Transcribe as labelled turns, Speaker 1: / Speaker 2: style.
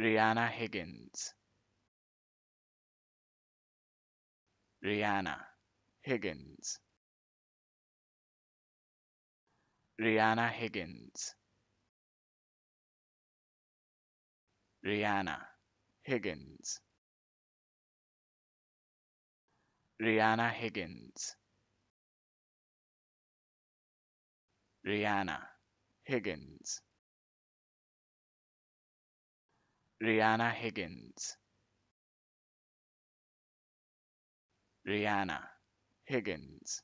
Speaker 1: Rihanna Higgins. Rihanna Higgins. Rihanna Higgins. Rihanna Higgins. Rihanna Higgins. Rhianna Higgins. Rihanna Higgins. Rihanna Higgins.